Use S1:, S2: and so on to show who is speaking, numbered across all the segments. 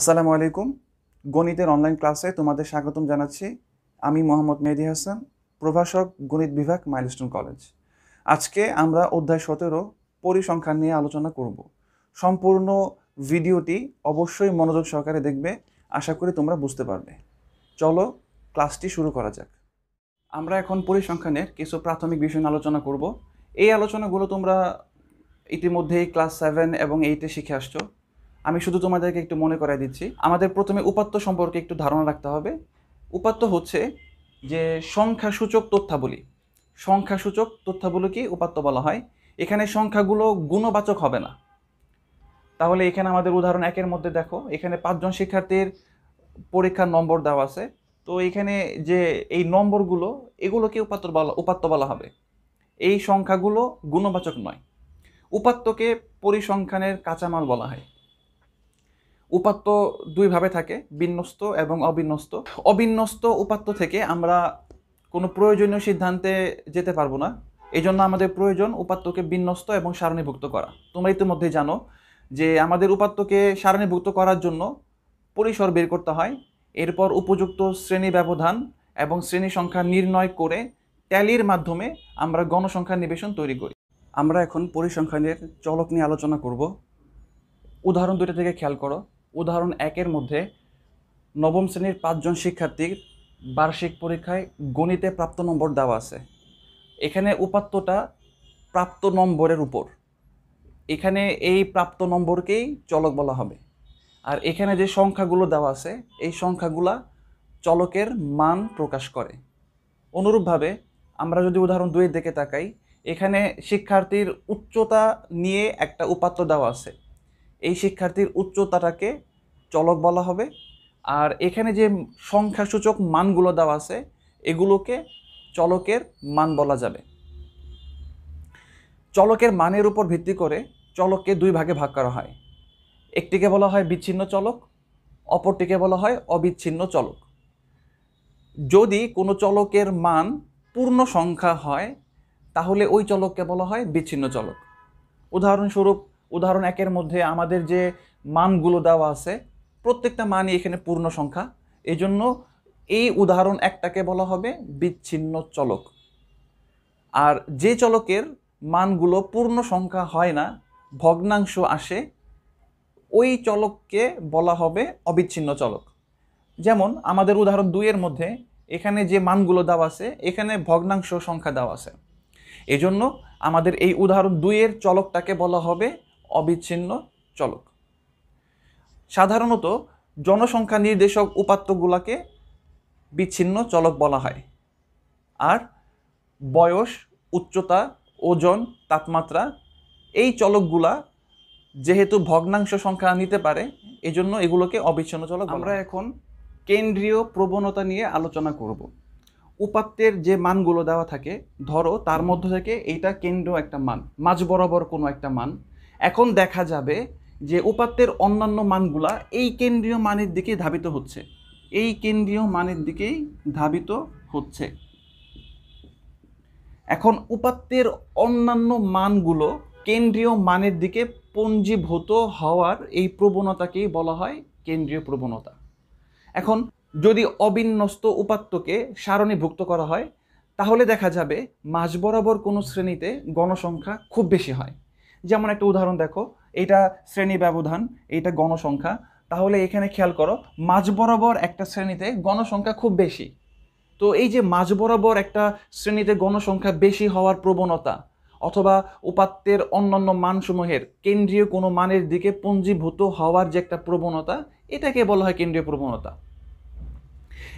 S1: আসসালামু আলাইকুম গণিতের অনলাইন ক্লাসে তোমাদের স্বাগতম জানাচ্ছি আমি মোহাম্মদ মেহেদি হাসান প্রভাষক গণিত বিভাগ মাইলস্টোন কলেজ আজকে আমরা অধ্যায় সতেরো পরিসংখ্যান নিয়ে আলোচনা করব সম্পূর্ণ ভিডিওটি অবশ্যই মনোযোগ সহকারে দেখবে আশা করি তোমরা বুঝতে পারবে চলো ক্লাসটি শুরু করা যাক আমরা এখন পরিসংখ্যানের কিছু প্রাথমিক বিষয় নিয়ে আলোচনা করব এই আলোচনাগুলো তোমরা ইতিমধ্যেই ক্লাস সেভেন এবং এইটে শিখে আসছো আমি শুধু তোমাদেরকে একটু মনে করাই দিচ্ছি আমাদের প্রথমে উপাত্ত সম্পর্কে একটু ধারণা রাখতে হবে উপাত্ত হচ্ছে যে সংখ্যাসূচক তথ্যাবলী সংখ্যাসূচক তথ্যাবলীকে উপাত্ত বলা হয় এখানে সংখ্যাগুলো গুণবাচক হবে না তাহলে এখানে আমাদের উদাহরণ একের মধ্যে দেখো এখানে পাঁচজন শিক্ষার্থীর পরীক্ষার নম্বর দেওয়া আছে তো এখানে যে এই নম্বরগুলো এগুলোকে উপাত্ত বলা উপাত্ত বলা হবে এই সংখ্যাগুলো গুণবাচক নয় উপাত্তকে পরিসংখ্যানের কাঁচামাল বলা হয় উপাত্ত দুইভাবে থাকে বিন্যস্ত এবং অবিন্যস্ত অবিন্যস্ত উপাত্ত থেকে আমরা কোনো প্রয়োজনীয় সিদ্ধান্তে যেতে পারবো না এই জন্য আমাদের প্রয়োজন উপাত্তকে বিন্যস্ত এবং সারণীভুক্ত করা তোমরা ইতিমধ্যে জানো যে আমাদের উপাত্তকে সারণীভুক্ত করার জন্য পরিসর বের করতে হয় এরপর উপযুক্ত শ্রেণী ব্যবধান এবং শ্রেণী সংখ্যা নির্ণয় করে ট্যালির মাধ্যমে আমরা গণসংখ্যা নিবেশন তৈরি করি আমরা এখন পরিসংখ্যানের চলক নিয়ে আলোচনা করব উদাহরণ দুটো থেকে খেয়াল করো উদাহরণ একের মধ্যে নবম শ্রেণীর পাঁচজন শিক্ষার্থীর বার্ষিক পরীক্ষায় গণিতে প্রাপ্ত নম্বর দেওয়া আছে এখানে উপাত্তটা প্রাপ্ত নম্বরের উপর এখানে এই প্রাপ্ত নম্বরকেই চলক বলা হবে আর এখানে যে সংখ্যাগুলো দেওয়া আছে এই সংখ্যাগুলা চলকের মান প্রকাশ করে অনুরূপভাবে আমরা যদি উদাহরণ দুয়ের দিকে তাকাই এখানে শিক্ষার্থীর উচ্চতা নিয়ে একটা উপাত্ত দেওয়া আছে এই শিক্ষার্থীর উচ্চতাটাকে চলক বলা হবে আর এখানে যে সংখ্যাসূচক মানগুলো দেওয়া আছে এগুলোকে চলকের মান বলা যাবে চলকের মানের উপর ভিত্তি করে চলককে দুই ভাগে ভাগ করা হয় একটিকে বলা হয় বিচ্ছিন্ন চলক অপরটিকে বলা হয় অবিচ্ছিন্ন চলক যদি কোনো চলকের মান পূর্ণ সংখ্যা হয় তাহলে ওই চলককে বলা হয় বিচ্ছিন্ন চলক উদাহরণস্বরূপ উদাহরণ একের মধ্যে আমাদের যে মানগুলো দেওয়া আছে প্রত্যেকটা মানই এখানে পূর্ণ সংখ্যা এই জন্য এই উদাহরণ একটাকে বলা হবে বিচ্ছিন্ন চলক আর যে চলকের মানগুলো পূর্ণ সংখ্যা হয় না ভগ্নাংশ আসে ওই চলককে বলা হবে অবিচ্ছিন্ন চলক যেমন আমাদের উদাহরণ দুইয়ের মধ্যে এখানে যে মানগুলো দেওয়া আছে এখানে ভগ্নাংশ সংখ্যা দেওয়া আছে এজন্য আমাদের এই উদাহরণ দুইয়ের চলকটাকে বলা হবে অবিচ্ছিন্ন চলক সাধারণত জনসংখ্যা নির্দেশক উপাত্তগুলোকে বিচ্ছিন্ন চলক বলা হয় আর বয়স উচ্চতা ওজন তাপমাত্রা এই চলকগুলা যেহেতু ভগ্নাংশ সংখ্যা নিতে পারে এজন্য এগুলোকে অবিচ্ছিন্ন চলক আমরা এখন কেন্দ্রীয় প্রবণতা নিয়ে আলোচনা করব উপাত্তের যে মানগুলো দেওয়া থাকে ধরো তার মধ্যে থেকে এইটা কেন্দ্র একটা মান মাঝ বরাবর কোনো একটা মান এখন দেখা যাবে যে উপাত্তের অন্যান্য মানগুলা এই কেন্দ্রীয় মানের দিকে ধাবিত হচ্ছে এই কেন্দ্রীয় মানের দিকেই ধাবিত হচ্ছে এখন উপাত্তের অন্যান্য মানগুলো কেন্দ্রীয় মানের দিকে পঞ্জীভূত হওয়ার এই প্রবণতাকেই বলা হয় কেন্দ্রীয় প্রবণতা এখন যদি অবিন্যস্ত উপাত্তকে সারণীভুক্ত করা হয় তাহলে দেখা যাবে মাঝ বরাবর কোনো শ্রেণীতে গণসংখ্যা খুব বেশি হয় যেমন একটা উদাহরণ দেখো এটা শ্রেণী ব্যবধান এটা গণসংখ্যা তাহলে এখানে খেয়াল করো মাঝ বরাবর একটা শ্রেণীতে গণসংখ্যা খুব বেশি তো এই যে মাঝ বরাবর একটা শ্রেণীতে গণসংখ্যা বেশি হওয়ার প্রবণতা অথবা উপাত্তের অন্যান্য মানসমূহের কেন্দ্রীয় কোনো মানের দিকে পুঞ্জীভূত হওয়ার যে একটা প্রবণতা এটাকে বলা হয় কেন্দ্রীয় প্রবণতা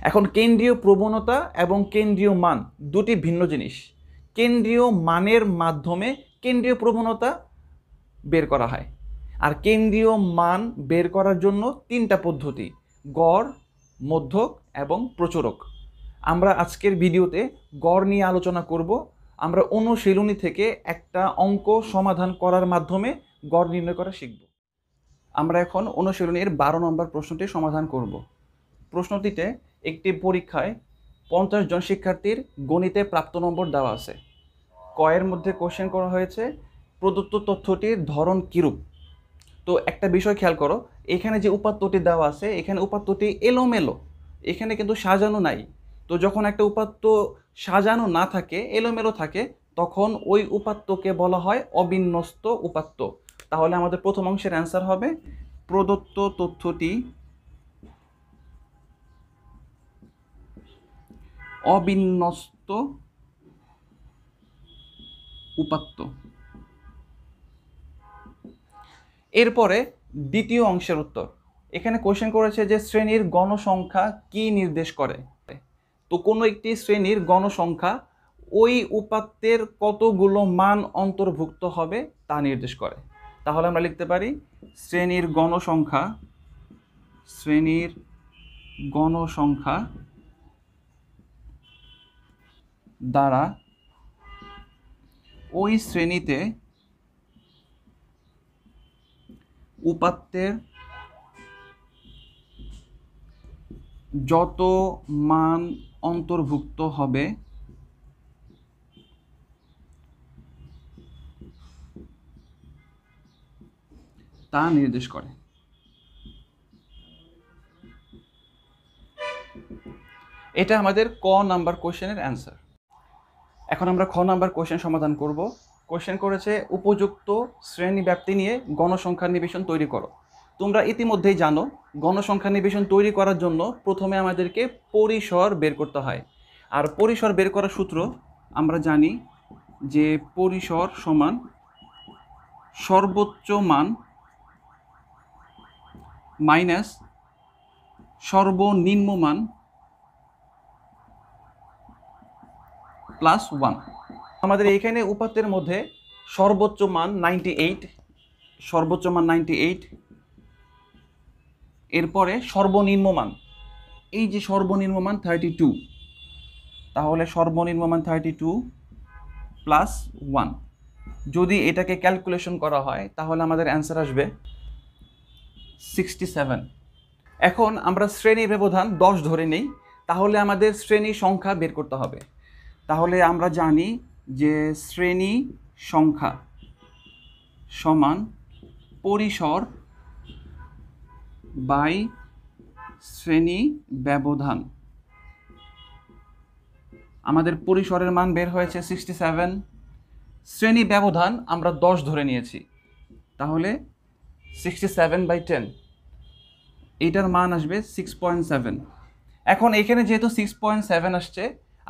S1: এখন কেন্দ্রীয় প্রবণতা এবং কেন্দ্রীয় মান দুটি ভিন্ন জিনিস কেন্দ্রীয় মানের মাধ্যমে কেন্দ্রীয় প্রবণতা বের করা হয় আর কেন্দ্রীয় মান বের করার জন্য তিনটা পদ্ধতি গড় মধ্যক এবং প্রচুরক আমরা আজকের ভিডিওতে গড় নিয়ে আলোচনা করব আমরা অনুশীলনী থেকে একটা অঙ্ক সমাধান করার মাধ্যমে গড় নির্ণয় করা শিখব আমরা এখন অনুশীলনীর বারো নম্বর প্রশ্নটি সমাধান করব প্রশ্নটিতে একটি পরীক্ষায় পঞ্চাশ জন শিক্ষার্থীর গণিতে প্রাপ্ত নম্বর দেওয়া আছে কয়ের মধ্যে কোশ্চেন করা হয়েছে প্রদত্ত তথ্যটির ধরন কীরূপ তো একটা বিষয় খেয়াল করো এখানে যে উপাত্তটি দেওয়া আছে এখানে উপাত্তটি এলোমেলো এখানে কিন্তু সাজানো নাই তো যখন একটা উপাত্ত সাজানো না থাকে এলোমেলো থাকে তখন ওই উপাত্তকে বলা হয় অবিন্যস্ত উপাত্ত তাহলে আমাদের প্রথম অংশের অ্যান্সার হবে প্রদত্ত তথ্যটি অবিন্যস্ত উপাত্ত এরপরে দ্বিতীয় অংশের উত্তর এখানে কোশ্চেন করেছে যে শ্রেণীর গণসংখ্যা কি নির্দেশ করে তো কোনো একটি শ্রেণীর গণসংখ্যা ওই উপাত্তের কতগুলো মান অন্তর্ভুক্ত হবে তা নির্দেশ করে তাহলে আমরা লিখতে পারি শ্রেণীর গণসংখ্যা শ্রেণীর গণসংখ্যা দ্বারা ওই শ্রেণীতে উপাত্তের যত মান অন্তর্ভুক্ত হবে তা নির্দেশ করে এটা আমাদের ক নাম্বার কোশ্চেনের অ্যান্সার এখন আমরা খ নাম্বার কোশ্চেন সমাধান করব কোয়েশ্চেন করেছে উপযুক্ত শ্রেণী ব্যাপ্তি নিয়ে গণসংখ্যা নিবেশন তৈরি করো তোমরা ইতিমধ্যেই জানো গণসংখ্যা নিবেশন তৈরি করার জন্য প্রথমে আমাদেরকে পরিসর বের করতে হয় আর পরিসর বের করার সূত্র আমরা জানি যে পরিসর সমান সর্বোচ্চ মান মাইনাস সর্বনিম্ন মান প্লাস ওয়ান আমাদের এইখানে উপাত্তের মধ্যে সর্বোচ্চ মান নাইনটি এইট সর্বোচ্চ মান নাইনটি এইট এরপরে সর্বনিম্ন মান এই যে সর্বনিম্ন মান থার্টি টু তাহলে সর্বনিম্ন মান থার্টি টু প্লাস ওয়ান যদি এটাকে ক্যালকুলেশন করা হয় তাহলে আমাদের অ্যান্সার আসবে সিক্সটি সেভেন এখন আমরা শ্রেণী ব্যবধান দশ ধরে নেই তাহলে আমাদের শ্রেণী সংখ্যা বের করতে হবে তাহলে আমরা জানি যে শ্রেণী সংখ্যা সমান পরিসর বাই শ্রেণী ব্যবধান আমাদের পরিসরের মান বের হয়েছে সিক্সটি সেভেন শ্রেণী ব্যবধান আমরা দশ ধরে নিয়েছি তাহলে সিক্সটি সেভেন বাই টেন এইটার মান আসবে সিক্স পয়েন্ট সেভেন এখন এখানে যেহেতু সিক্স পয়েন্ট সেভেন আসছে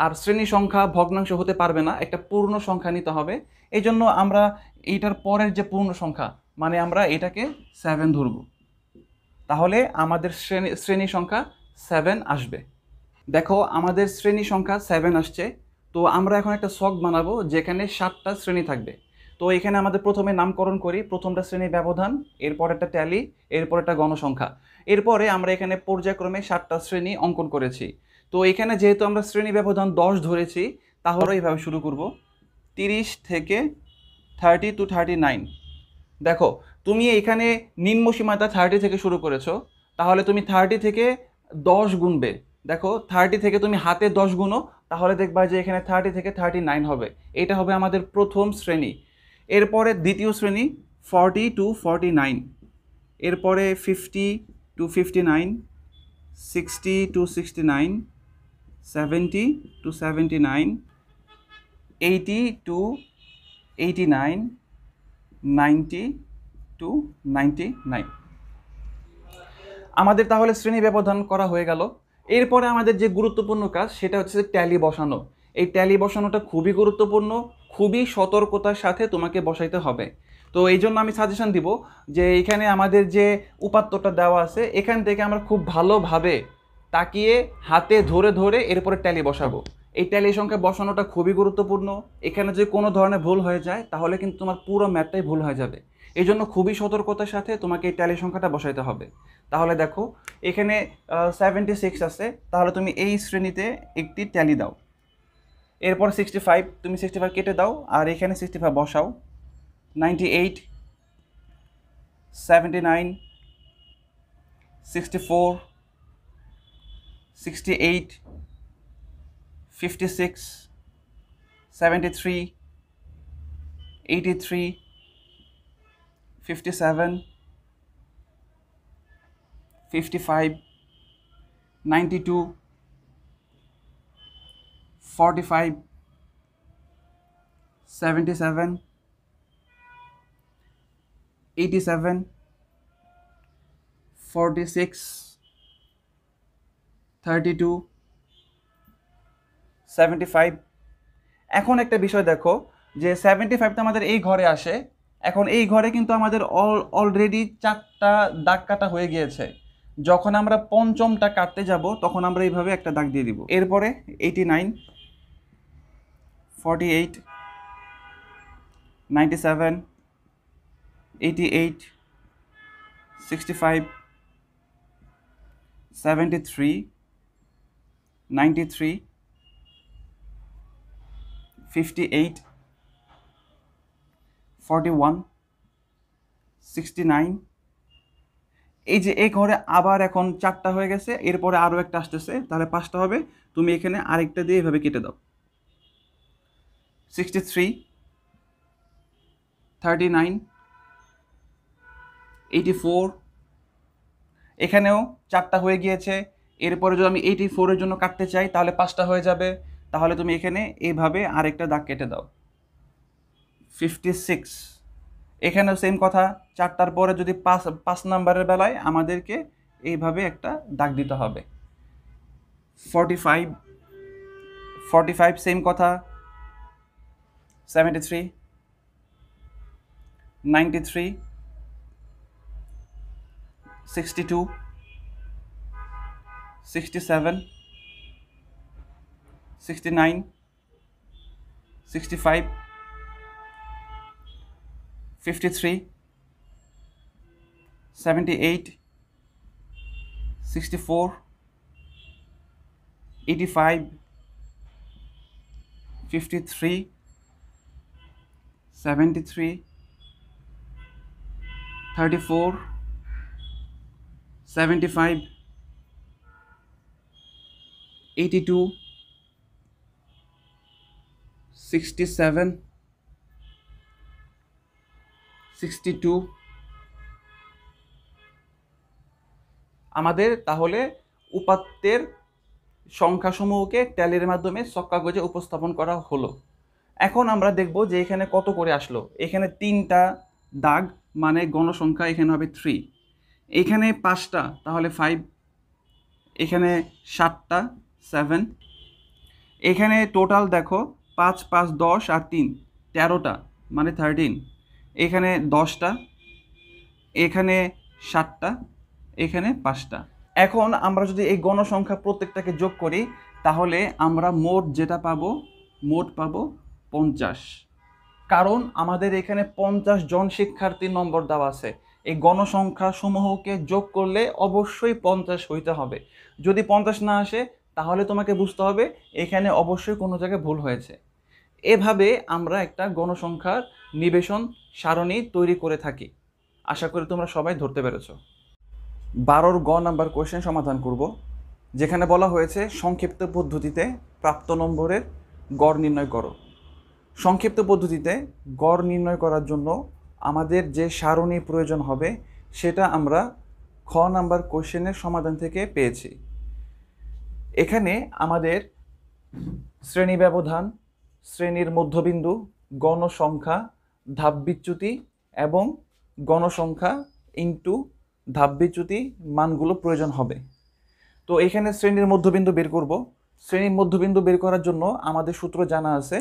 S1: আর শ্রেণী সংখ্যা ভগ্নাংশ হতে পারবে না একটা পূর্ণ সংখ্যা নিতে হবে এই জন্য আমরা এইটার পরের যে পূর্ণ সংখ্যা মানে আমরা এটাকে সেভেন ধরব তাহলে আমাদের শ্রেণী শ্রেণী সংখ্যা সেভেন আসবে দেখো আমাদের শ্রেণী সংখ্যা সেভেন আসছে তো আমরা এখন একটা সক বানাবো যেখানে সাতটা শ্রেণী থাকবে তো এখানে আমাদের প্রথমে নামকরণ করি প্রথমটা শ্রেণীর ব্যবধান এরপর একটা ট্যালি এরপর একটা গণসংখ্যা এরপরে আমরা এখানে পর্যায়ক্রমে সাতটা শ্রেণী অঙ্কন করেছি তো এখানে যেহেতু আমরা শ্রেণী ব্যবধান দশ ধরেছি তাহলে এইভাবে শুরু করব তিরিশ থেকে থার্টি টু থার্টি নাইন দেখো তুমি এখানে নিম্ন সীমাটা থার্টি থেকে শুরু করেছো তাহলে তুমি থার্টি থেকে দশ গুনবে দেখো থার্টি থেকে তুমি হাতে দশ গুণো তাহলে দেখবা যে এখানে থার্টি থেকে থার্টি নাইন হবে এটা হবে আমাদের প্রথম শ্রেণী এরপরে দ্বিতীয় শ্রেণী ফর্টি টু ফর্টি নাইন এরপরে fifty to fifty nine sixty to sixty nine seventy to seventy nine eighty to eighty nine ninety to ninety nine আমাদের তাহলে শ্রেণী ব্যবধান করা হয়ে গেল এরপরে আমাদের যে গুরুত্বপূর্ণ কাজ সেটা হচ্ছে ট্যালি বসানো এই ট্যালি বসানোটা খুবই গুরুত্বপূর্ণ খুবই সতর্কতার সাথে তোমাকে বসাইতে হবে তো এই জন্য আমি সাজেশন দিব যে এখানে আমাদের যে উপাত্তটা দেওয়া আছে এখান থেকে আমরা খুব ভালোভাবে তাকিয়ে হাতে ধরে ধরে এরপরে ট্যালি বসাবো এই ট্যালি সংখ্যা বসানোটা খুবই গুরুত্বপূর্ণ এখানে যদি কোনো ধরনের ভুল হয়ে যায় তাহলে কিন্তু তোমার পুরো ম্যাথটাই ভুল হয়ে যাবে এই জন্য খুবই সতর্কতার সাথে তোমাকে এই ট্যালি সংখ্যাটা বসাইতে হবে তাহলে দেখো এখানে সেভেন্টি সিক্স আছে তাহলে তুমি এই শ্রেণীতে একটি ট্যালি দাও এরপর সিক্সটি ফাইভ তুমি সিক্সটি ফাইভ কেটে দাও আর এখানে সিক্সটি ফাইভ বসাও ninety eight seventy nine sixty four 68, 56, 73, 83, 57, 55, 92, 45, 77, 87, 46, thirty two seventy five এখন একটা বিষয় দেখো যে সেভেন্টি ফাইভটা আমাদের এই ঘরে আসে এখন এই ঘরে কিন্তু আমাদের অল অলরেডি চারটা দাগ কাটা হয়ে গিয়েছে যখন আমরা পঞ্চমটা কাটতে যাব তখন আমরা এইভাবে একটা দাগ দিয়ে দিব এরপরে eighty nine forty eight ninety seven eighty eight sixty five seventy three ninety three fifty eight forty one sixty nine এই যে এই ঘরে আবার এখন চারটা হয়ে গেছে এরপরে আরও একটা আসতেছে তাহলে পাঁচটা হবে তুমি এখানে আরেকটা দিয়ে এভাবে কেটে দাও sixty three thirty nine eighty four এখানেও চারটা হয়ে গিয়েছে এরপরে যদি আমি এইটি ফোরের জন্য কাটতে চাই তাহলে পাঁচটা হয়ে যাবে তাহলে তুমি এখানে এইভাবে আরেকটা দাগ কেটে দাও ফিফটি সিক্স এখানেও সেম কথা চারটার পরে যদি পাঁচ পাঁচ নাম্বারের বেলায় আমাদেরকে এইভাবে একটা দাগ দিতে হবে forty five forty five same কথা seventy three ninety three sixty two 67 69 65 53 78 64 85 53 73 34 75 eighty two sixty seven sixty two আমাদের তাহলে উপাত্তের সংখ্যাসমূহকে ট্যালির মাধ্যমে সক্কাগজে উপস্থাপন করা হলো এখন আমরা দেখব যে এখানে কত করে আসলো এখানে তিনটা দাগ মানে গণসংখ্যা এখানে হবে থ্রি এখানে পাঁচটা তাহলে ফাইভ এখানে সাতটা সেভেন এখানে টোটাল দেখো পাঁচ পাঁচ দশ আর তিন তেরোটা মানে থার্টিন এখানে দশটা এখানে সাতটা এখানে পাঁচটা এখন আমরা যদি এই গণসংখ্যা প্রত্যেকটাকে যোগ করি তাহলে আমরা মোট যেটা পাবো মোট পাব পঞ্চাশ কারণ আমাদের এখানে পঞ্চাশ জন শিক্ষার্থী নম্বর দেওয়া আছে এই গণসংখ্যা সমূহকে যোগ করলে অবশ্যই পঞ্চাশ হইতে হবে যদি পঞ্চাশ না আসে তাহলে তোমাকে বুঝতে হবে এখানে অবশ্যই কোনো জায়গায় ভুল হয়েছে এভাবে আমরা একটা গণসংখ্যার নিবেশন সারণী তৈরি করে থাকি আশা করি তোমরা সবাই ধরতে পেরেছ বারোর গ নাম্বার কোয়েশ্চেন সমাধান করব যেখানে বলা হয়েছে সংক্ষিপ্ত পদ্ধতিতে প্রাপ্ত নম্বরের গড় নির্ণয় করো সংক্ষিপ্ত পদ্ধতিতে গড় নির্ণয় করার জন্য আমাদের যে সারণী প্রয়োজন হবে সেটা আমরা খ নাম্বার কোয়েশ্চেনের সমাধান থেকে পেয়েছি এখানে আমাদের শ্রেণী ব্যবধান শ্রেণীর মধ্যবিন্দু গণসংখ্যা ধাপবিচ্যুতি এবং গণসংখ্যা ইন্টু ধাপবিচ্যুতি মানগুলো প্রয়োজন হবে তো এখানে শ্রেণীর মধ্যবিন্দু বের করব শ্রেণীর মধ্যবিন্দু বের করার জন্য আমাদের সূত্র জানা আছে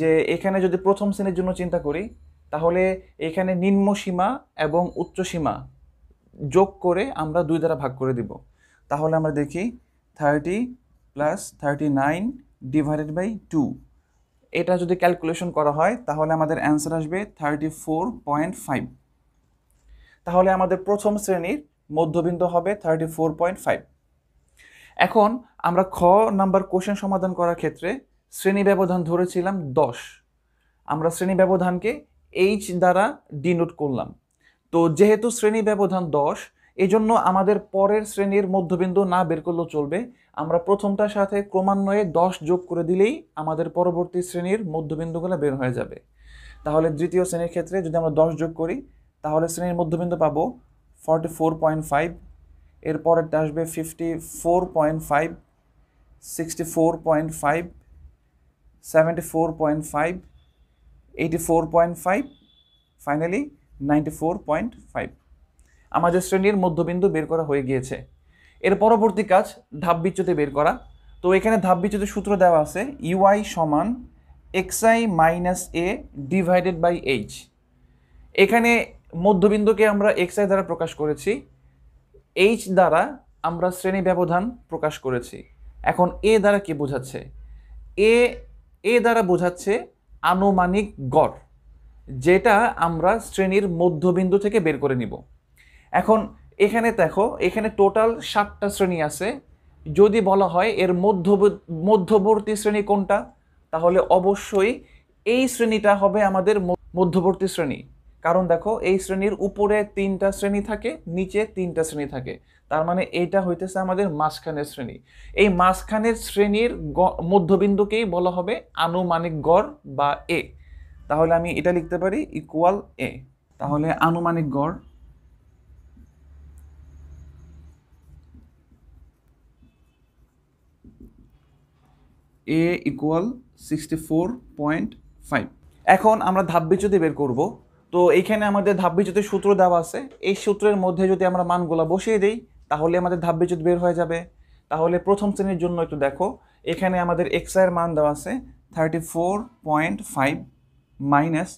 S1: যে এখানে যদি প্রথম শ্রেণীর জন্য চিন্তা করি তাহলে এখানে নিম্ন সীমা এবং উচ্চ সীমা যোগ করে আমরা দুই দ্বারা ভাগ করে দিব তাহলে আমরা দেখি thirty plus thirty nine divided by two এটা যদি ক্যালকুলেশন করা হয় তাহলে আমাদের অ্যান্সার আসবে থার্টি ফোর পয়েন্ট ফাইভ তাহলে আমাদের প্রথম শ্রেণীর মধ্যবিন্দু হবে থার্টি ফোর পয়েন্ট ফাইভ এখন আমরা খ নাম্বার কোশ্চেন সমাধান করার ক্ষেত্রে শ্রেণী ব্যবধান ধরেছিলাম দশ আমরা শ্রেণী ব্যবধানকে এইচ দ্বারা ডিনোট করলাম তো যেহেতু শ্রেণী ব্যবধান দশ এজন্য আমাদের পরের শ্রেণীর মধ্যবিন্দু না বের করলেও চলবে আমরা প্রথমটার সাথে ক্রমান্বয়ে দশ যোগ করে দিলেই আমাদের পরবর্তী শ্রেণীর মধ্যবিন্দুগুলো বের হয়ে যাবে তাহলে দ্বিতীয় শ্রেণীর ক্ষেত্রে যদি আমরা দশ যোগ করি তাহলে শ্রেণীর মধ্যবিন্দু পাবো ফর্টি ফোর পয়েন্ট ফাইভ এরপরেরটা আসবে fifty four point five sixty four point five seventy four point five eighty four point five finally ninety four point five আমাদের শ্রেণীর মধ্যবিন্দু বের করা হয়ে গিয়েছে এর পরবর্তী কাজ ধাপ বিচ্যুতি বের করা তো এখানে ধাপ সূত্র দেওয়া আছে ইউআই সমান x i minus a divided by h এখানে মধ্যবিন্দুকে আমরা এক্সআই দ্বারা প্রকাশ করেছি এইচ দ্বারা আমরা শ্রেণী ব্যবধান প্রকাশ করেছি এখন এ দ্বারা কি বোঝাচ্ছে এ এ দ্বারা বোঝাচ্ছে আনুমানিক গড় যেটা আমরা শ্রেণীর মধ্যবিন্দু থেকে বের করে নিব এখন এখানে দেখো এখানে টোটাল সাতটা শ্রেণী আছে যদি বলা হয় এর মধ্যব মধ্যবর্তী শ্রেণী কোনটা তাহলে অবশ্যই এই শ্রেণীটা হবে আমাদের মধ্যবর্তী শ্রেণী কারণ দেখো এই শ্রেণীর উপরে তিনটা শ্রেণী থাকে নিচে তিনটা শ্রেণী থাকে তার মানে এইটা হইতেছে আমাদের মাঝখানের শ্রেণী এই মাঝখানের শ্রেণীর মধ্যবিন্দুকেই বলা হবে আনুমানিক গড় বা এ তাহলে আমি এটা লিখতে পারি ইকুয়াল এ তাহলে আনুমানিক গড় a equal sixty four point five এখন আমরা ধাপবিচ্যুতি বের করব তো এইখানে আমাদের ধাপবিচ্যুতির সূত্র দেওয়া আছে এই সূত্রের মধ্যে যদি আমরা মানগুলো বসিয়ে দিই তাহলে আমাদের ধাপবিচ্যুতি বের হয়ে যাবে তাহলে প্রথম শ্রেণীর জন্য একটু দেখো এখানে আমাদের এর মান দেওয়া আছে thirty four point five minus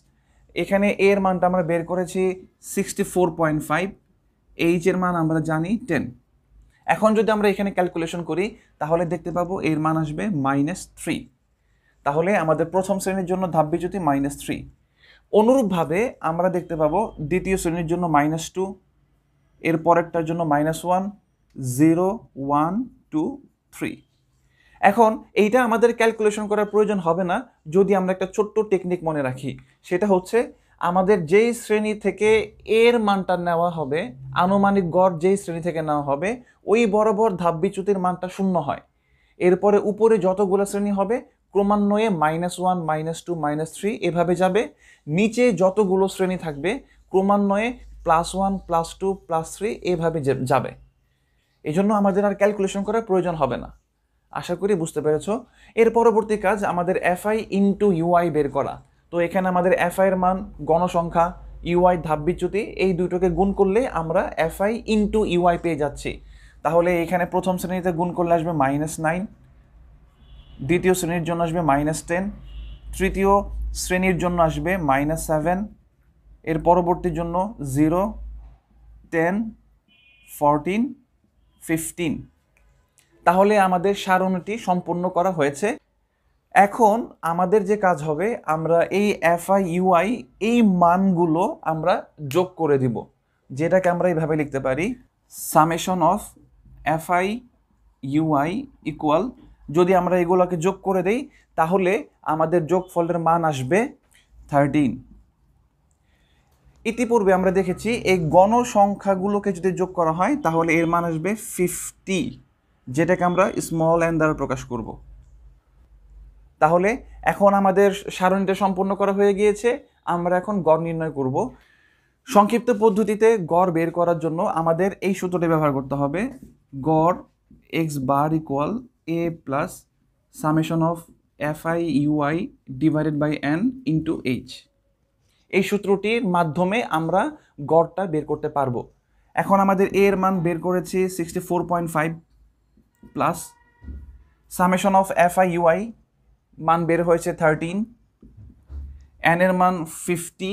S1: এখানে এর মানটা আমরা বের করেছি সিক্সটি ফোর পয়েন্ট ফাইভ এইচের মান আমরা জানি টেন এখন যদি আমরা এখানে ক্যালকুলেশন করি তাহলে দেখতে পাবো এর মান আসবে মাইনাস থ্রি তাহলে আমাদের প্রথম শ্রেণীর জন্য ধাপ বিচ্যুতি মাইনাস থ্রি অনুরূপভাবে আমরা দেখতে পাবো দ্বিতীয় শ্রেণীর জন্য মাইনাস টু এর পরেরটার জন্য minus one zero one two three এখন এইটা আমাদের ক্যালকুলেশন করার প্রয়োজন হবে না যদি আমরা একটা ছোট্ট টেকনিক মনে রাখি সেটা হচ্ছে আমাদের যেই শ্রেণী থেকে এর মানটা নেওয়া হবে আনুমানিক গড় যেই শ্রেণী থেকে নেওয়া হবে ওই বরাবর ধাপবিচ্যুতির মানটা শূন্য হয় এরপরে উপরে যতগুলো শ্রেণী হবে ক্রমান্বয়ে minus one minus two minus three এভাবে যাবে নিচে যতগুলো শ্রেণী থাকবে ক্রমান্বয়ে plus one plus two plus three এভাবে যাবে এই জন্য আমাদের আর ক্যালকুলেশন করার প্রয়োজন হবে না আশা করি বুঝতে পেরেছ এর পরবর্তী কাজ আমাদের এফআই ইন্টু ইউআই বের করা তো এখানে আমাদের এফআই এর মান গণসংখ্যা ইউআই e ধাপবিচ্যুতি এই দুটোকে গুণ করলে আমরা এফআই ইনটু ইউআই পেয়ে যাচ্ছি তাহলে এখানে প্রথম শ্রেণীতে গুণ করলে আসবে মাইনাস নাইন দ্বিতীয় শ্রেণীর জন্য আসবে মাইনাস টেন তৃতীয় শ্রেণীর জন্য আসবে মাইনাস সেভেন এর পরবর্তীর জন্য জিরো টেন ফরটিন ফিফটিন তাহলে আমাদের সারণীটি সম্পূর্ণ করা হয়েছে এখন আমাদের যে কাজ হবে আমরা এই এফআই ইউআই এই মানগুলো আমরা যোগ করে দিব যেটাকে আমরা এইভাবে লিখতে পারি summation of f i u i equal যদি আমরা এগুলোকে যোগ করে দেই তাহলে আমাদের যোগ ফলের মান আসবে থার্টিন ইতিপূর্বে আমরা দেখেছি এই গণসংখ্যাগুলোকে যদি যোগ করা হয় তাহলে এর মান আসবে ফিফটি যেটাকে আমরা স্মল অ্যান্ড দ্বারা প্রকাশ করবো তাহলে এখন আমাদের সারণীটা সম্পূর্ণ করা হয়ে গিয়েছে আমরা এখন গড় নির্ণয় করব সংক্ষিপ্ত পদ্ধতিতে গড় বের করার জন্য আমাদের এই সূত্রটি ব্যবহার করতে হবে গড় x bar equal a plus summation of f i u i divided by n into h এই সূত্রটির মাধ্যমে আমরা গড়টা বের করতে পারবো এখন আমাদের এ এর মান বের করেছি sixty four point five plus summation of f i u i মান বের হয়েছে থার্টিন এনের মান ফিফটি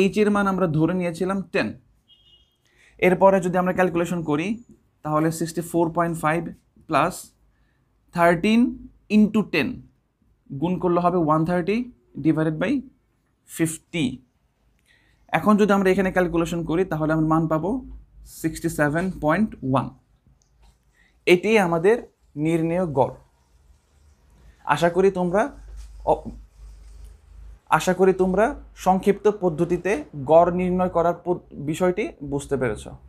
S1: এইচের মান আমরা ধরে নিয়েছিলাম টেন এরপরে যদি আমরা ক্যালকুলেশন করি তাহলে sixty four point five plus thirteen into ten গুণ করলে হবে one thirty divided by fifty এখন যদি আমরা এখানে ক্যালকুলেশন করি তাহলে আমরা মান পাবো সিক্সটি সেভেন পয়েন্ট ওয়ান এটি আমাদের নির্ণেয় গড় আশা করি তোমরা আশা করি তোমরা সংক্ষিপ্ত পদ্ধতিতে গড় নির্ণয় করার বিষয়টি বুঝতে পেরেছো